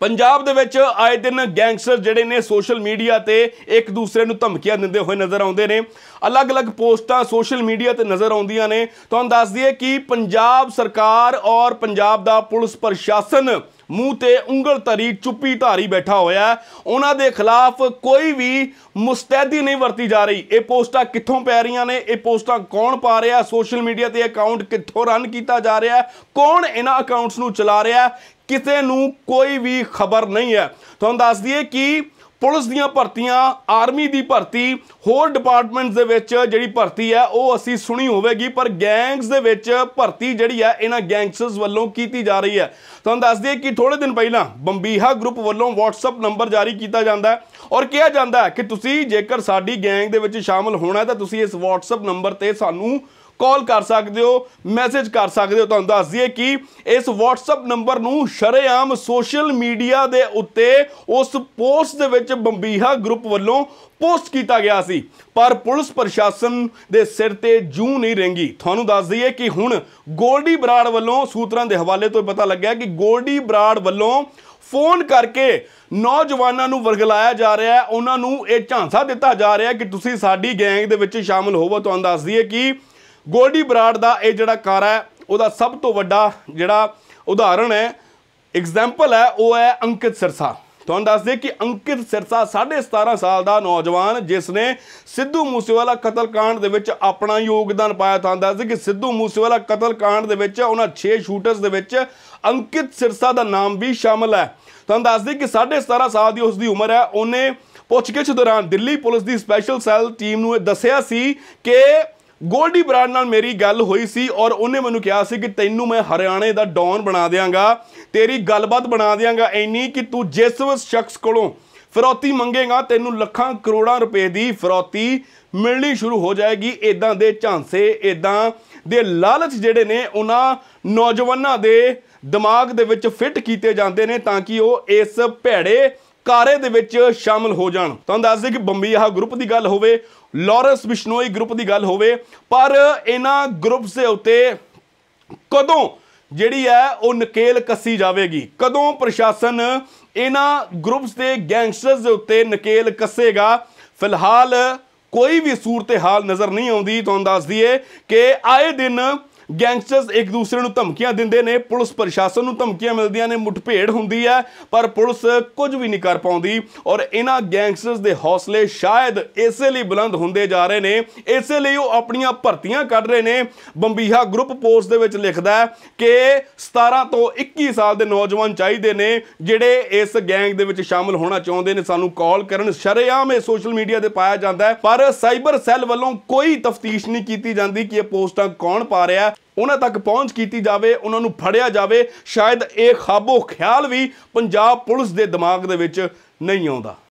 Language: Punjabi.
ਪੰਜਾਬ ਦੇ ਵਿੱਚ ਆਏ ਦਿਨ ਗੈਂਗਸਟਰ ਜਿਹੜੇ ਨੇ ਸੋਸ਼ਲ ਮੀਡੀਆ ਤੇ ਇੱਕ ਦੂਸਰੇ ਨੂੰ ਧਮਕੀਆਂ ਦਿੰਦੇ ਹੋਏ ਨਜ਼ਰ ਆਉਂਦੇ ਨੇ ਅਲੱਗ-ਅਲੱਗ ਪੋਸਟਾਂ ਸੋਸ਼ਲ ਮੀਡੀਆ ਤੇ ਨਜ਼ਰ ਆਉਂਦੀਆਂ ਨੇ ਤੁਹਾਨੂੰ ਦੱਸ ਦਈਏ ਕਿ ਪੰਜਾਬ ਸਰਕਾਰ ਔਰ ਪੰਜਾਬ ਦਾ ਪੁਲਿਸ ਪ੍ਰਸ਼ਾਸਨ ਮੂੰਹ ਤੇ ਉਂਗਲ ਧਰੀ ਚੁੱਪੀ ਧਾਰੀ ਬੈਠਾ ਹੋਇਆ ਉਹਨਾਂ ਦੇ ਖਿਲਾਫ ਕੋਈ ਵੀ ਮੁਸਤੈਦੀ ਨਹੀਂ ਵਰਤੀ ਜਾ ਰਹੀ ਇਹ ਪੋਸਟਾਂ ਕਿੱਥੋਂ ਪੈ ਰਹੀਆਂ ਨੇ ਇਹ ਪੋਸਟਾਂ ਕੌਣ ਪਾ ਰਿਹਾ ਸੋਸ਼ਲ ਮੀਡੀਆ ਤੇ ਅਕਾਊਂਟ ਕਿੱਥੋਂ ਰਨ ਕੀਤਾ ਜਾ ਰਿਹਾ ਕੌਣ ਇਹਨਾਂ ਅਕਾਊਂਟਸ ਨੂੰ ਚਲਾ ਰਿਹਾ ਕਿਸੇ ਨੂੰ ਕੋਈ ਵੀ ਖਬਰ ਨਹੀਂ ਹੈ ਤੁਹਾਨੂੰ ਦੱਸ ਦਈਏ ਕਿ ਪੁਲਿਸ ਦੀਆਂ ਭਰਤੀਆਂ ਆਰਮੀ ਦੀ ਭਰਤੀ ਹੋਰ ਡਿਪਾਰਟਮੈਂਟਸ ਦੇ ਵਿੱਚ ਜਿਹੜੀ ਭਰਤੀ ਹੈ ਉਹ ਅਸੀਂ ਸੁਣੀ ਹੋਵੇਗੀ ਪਰ ਗੈਂਗਸ ਦੇ ਵਿੱਚ ਭਰਤੀ ਜਿਹੜੀ ਹੈ ਇਹਨਾਂ ਗੈਂਗਸਟਰਸ ਵੱਲੋਂ ਕੀਤੀ ਜਾ ਰਹੀ ਹੈ ਤੁਹਾਨੂੰ ਦੱਸ ਦਈਏ ਕਿ ਥੋੜੇ ਦਿਨ ਪਹਿਲਾਂ ਬੰਬੀਹਾ ਗਰੁੱਪ ਵੱਲੋਂ WhatsApp ਨੰਬਰ ਜਾਰੀ ਕੀਤਾ ਜਾਂਦਾ ਹੈ ਔਰ ਕਿਹਾ ਜਾਂਦਾ ਹੈ ਕਿ ਤੁਸੀਂ ਜੇਕਰ ਸਾਡੀ ਗੈਂਗ ਦੇ ਵਿੱਚ ਸ਼ਾਮਲ ਹੋਣਾ ਤਾਂ ਤੁਸੀਂ ਇਸ WhatsApp ਨੰਬਰ ਤੇ ਸਾਨੂੰ ਕਾਲ ਕਰ ਸਕਦੇ ਹੋ ਮੈਸੇਜ ਕਰ ਸਕਦੇ ਹੋ ਤੁਹਾਨੂੰ ਦੱਸ ਦਈਏ ਕਿ ਇਸ WhatsApp ਨੰਬਰ ਨੂੰ ਸ਼ਰੇਆਮ ਸੋਸ਼ਲ ਮੀਡੀਆ ਦੇ ਉੱਤੇ ਉਸ ਪੋਸਟ ਦੇ ਵਿੱਚ ਬੰਬੀਹਾ ਗਰੁੱਪ ਵੱਲੋਂ ਪੋਸਟ ਕੀਤਾ ਗਿਆ ਸੀ ਪਰ ਪੁਲਿਸ ਪ੍ਰਸ਼ਾਸਨ ਦੇ ਸਿਰ ਤੇ ਜੂ ਨਹੀਂ ਰੰਗੀ ਤੁਹਾਨੂੰ ਦੱਸ ਦਈਏ ਕਿ ਹੁਣ ਗੋਲਡੀ ਬਰਾੜ ਵੱਲੋਂ ਸੂਤਰਾਂ ਦੇ ਹਵਾਲੇ ਤੋਂ ਪਤਾ ਲੱਗਿਆ ਕਿ ਗੋਲਡੀ ਬਰਾੜ ਵੱਲੋਂ ਫੋਨ ਕਰਕੇ ਨੌਜਵਾਨਾਂ ਨੂੰ ਵਰਗਲਾਇਆ ਜਾ ਰਿਹਾ ਹੈ ਉਹਨਾਂ ਨੂੰ ਇਹ ਝਾਂਸਾ ਦਿੱਤਾ ਜਾ ਰਿਹਾ ਹੈ ਕਿ ਤੁਸੀਂ ਸਾਡੀ ਗੈਂਗ ਦੇ ਵਿੱਚ ਸ਼ਾਮਲ ਹੋਵੋ ਤੁਹਾਨੂੰ ਦੱਸ ਦਈਏ ਕਿ ਗੋਲਡੀ ਬਰਾੜ ਦਾ ਇਹ ਜਿਹੜਾ ਕਾਰਾ ਹੈ ਉਹਦਾ ਸਭ ਤੋਂ ਵੱਡਾ ਜਿਹੜਾ ਉਦਾਹਰਣ ਹੈ ਐਗਜ਼ਾਮਪਲ ਹੈ ਉਹ ਹੈ ਅੰਕਿਤ ਸਿਰਸਾ ਤੁਹਾਨੂੰ ਦੱਸ ਦੇ ਕਿ ਅੰਕਿਤ ਸਿਰਸਾ 17.5 ਸਾਲ ਦਾ ਨੌਜਵਾਨ ਜਿਸ ਨੇ ਸਿੱਧੂ ਮੂਸੇਵਾਲਾ ਕਤਲकांड ਦੇ ਵਿੱਚ ਆਪਣਾ ਯੋਗਦਾਨ ਪਾਇਆ ਤੁਹਾਨੂੰ ਦੱਸ ਦੇ ਕਿ ਸਿੱਧੂ ਮੂਸੇਵਾਲਾ ਕਤਲकांड ਦੇ ਵਿੱਚ ਉਹਨਾਂ 6 ਸ਼ੂਟਰਸ ਦੇ ਵਿੱਚ ਅੰਕਿਤ ਸਿਰਸਾ ਦਾ ਨਾਮ ਵੀ ਸ਼ਾਮਲ ਹੈ ਤੁਹਾਨੂੰ ਦੱਸ ਦੇ ਕਿ 17.5 ਸਾਲ ਦੀ ਉਸ ਦੀ ਉਮਰ ਹੈ ਉਹਨੇ ਪੁੱਛਗਿੱਛ ਦੌਰਾਨ ਦਿੱਲੀ ਪੁਲਿਸ ਦੀ ਸਪੈਸ਼ਲ ਸੈੱਲ ਟੀਮ ਨੂੰ ਇਹ ਦੱਸਿਆ ਸੀ ਕਿ ਗੋਲਡੀ ਬਰਾਡ ਨਾਲ ਮੇਰੀ ਗੱਲ ਹੋਈ ਸੀ ਔਰ ਉਹਨੇ ਮੈਨੂੰ ਕਿਹਾ ਸੀ ਕਿ ਤੈਨੂੰ ਮੈਂ ਹਰਿਆਣੇ ਦਾ ਡੌਨ ਬਣਾ ਦੇਵਾਂਗਾ ਤੇਰੀ ਗੱਲਬਾਤ ਬਣਾ ਦੇਵਾਂਗਾ ਐਨੀ ਕਿ ਤੂੰ ਜਿਸ ਸ਼ਖਸ ਕੋਲੋਂ ਫਰੌਤੀ ਮੰਗੇਗਾ ਤੈਨੂੰ ਲੱਖਾਂ ਕਰੋੜਾਂ ਰੁਪਏ ਦੀ ਫਰੌਤੀ ਮਿਲਣੀ ਸ਼ੁਰੂ ਹੋ ਜਾਏਗੀ ਇਦਾਂ ਦੇ ਝਾਂਸੇ ਇਦਾਂ ਦੇ ਲਾਲਚ ਜਿਹੜੇ ਨੇ ਉਹਨਾਂ ਨੌਜਵਾਨਾਂ ਦੇ ਦਿਮਾਗ ਦੇ ਵਿੱਚ ਫਿੱਟ ਕੀਤੇ ਜਾਂਦੇ ਨੇ ਤਾਂ ਕਿ ਉਹ ਇਸ ਭੈੜੇ ਕਾਰੇ ਦੇ ਵਿੱਚ ਸ਼ਾਮਲ ਹੋ ਜਾਣ ਤੁਹਾਨੂੰ ਦੱਸ ਦੇ ਕਿ ਬੰਬੀ ਆਹ ਗਰੁੱਪ ਦੀ ਗੱਲ ਹੋਵੇ ਲਾਰੈਂਸ ਬਿਸ਼ਨੋਈ ਗਰੁੱਪ ਦੀ ਗੱਲ ਹੋਵੇ ਪਰ ਇਹਨਾਂ ਗਰੁੱਪਸ ਦੇ ਉੱਤੇ ਕਦੋਂ ਜਿਹੜੀ ਹੈ ਉਹ ਨਕੇਲ ਕੱਸੀ ਜਾਵੇਗੀ ਕਦੋਂ ਪ੍ਰਸ਼ਾਸਨ ਇਹਨਾਂ ਗਰੁੱਪਸ ਦੇ ਗੈਂਗਸਟਰਸ ਦੇ ਉੱਤੇ ਨਕੇਲ ਕੱਸੇਗਾ ਫਿਲਹਾਲ ਕੋਈ ਵੀ ਸੂਰਤ ਹਾਲ ਨਜ਼ਰ ਨਹੀਂ ਆਉਂਦੀ ਤੁਹਾਨੂੰ ਦੱਸ ਦਈਏ ਕਿ ਆਏ ਦਿਨ ਗੈਂਗਸਟਰਸ ਇੱਕ ਦੂਸਰੇ ਨੂੰ ਧਮਕੀਆਂ ਦਿੰਦੇ ਨੇ ਪੁਲਿਸ ਪ੍ਰਸ਼ਾਸਨ ਨੂੰ ਧਮਕੀਆਂ ਮਿਲਦੀਆਂ ਨੇ ਮੁੱਠਭੇੜ ਹੁੰਦੀ ਹੈ ਪਰ ਪੁਲਿਸ ਕੁਝ ਵੀ ਨਹੀਂ ਕਰ ਪਾਉਂਦੀ ਔਰ ਇਹਨਾਂ ਗੈਂਗਸਟਰਸ ਦੇ ਹੌਸਲੇ ਸ਼ਾਇਦ ਇਸੇ ਲਈ ਬੁਲੰਦ ਹੁੰਦੇ ਜਾ ਰਹੇ ਨੇ ਇਸੇ ਲਈ ਉਹ ਆਪਣੀਆਂ ਭਰਤੀਆਂ ਕੱਢ ਰਹੇ ਨੇ ਬੰਬੀਹਾ ਗਰੁੱਪ ਪੋਸਟ ਦੇ ਵਿੱਚ ਲਿਖਦਾ ਹੈ ਕਿ 17 ਤੋਂ 21 ਸਾਲ ਦੇ ਨੌਜਵਾਨ ਚਾਹੀਦੇ ਨੇ ਜਿਹੜੇ ਇਸ ਗੈਂਗ ਦੇ ਵਿੱਚ ਸ਼ਾਮਲ ਹੋਣਾ ਚਾਹੁੰਦੇ ਨੇ ਸਾਨੂੰ ਕਾਲ ਕਰਨ ਸ਼ਰਿਆਮ ਇਹ ਸੋਸ਼ਲ ਮੀਡੀਆ ਤੇ ਪਾਇਆ ਜਾਂਦਾ ਹੈ ਪਰ ਸਾਈਬਰ ਸੈੱਲ ਵੱਲੋਂ ਕੋਈ ਤਫਤੀਸ਼ ਨਹੀਂ ਕੀਤੀ ਜਾਂਦੀ ਕਿ ਇਹ ਪੋਸਟਾਂ ਕੌਣ ਪਾ ਰਿਹਾ ਉਹਨਾਂ ਤੱਕ ਪਹੁੰਚ ਕੀਤੀ ਜਾਵੇ ਉਹਨਾਂ ਨੂੰ ਫੜਿਆ ਜਾਵੇ ਸ਼ਾਇਦ ਇਹ ਖਾਬੋ ਖਿਆਲ ਵੀ ਪੰਜਾਬ ਪੁਲਿਸ ਦੇ ਦਿਮਾਗ ਦੇ ਵਿੱਚ ਨਹੀਂ ਆਉਂਦਾ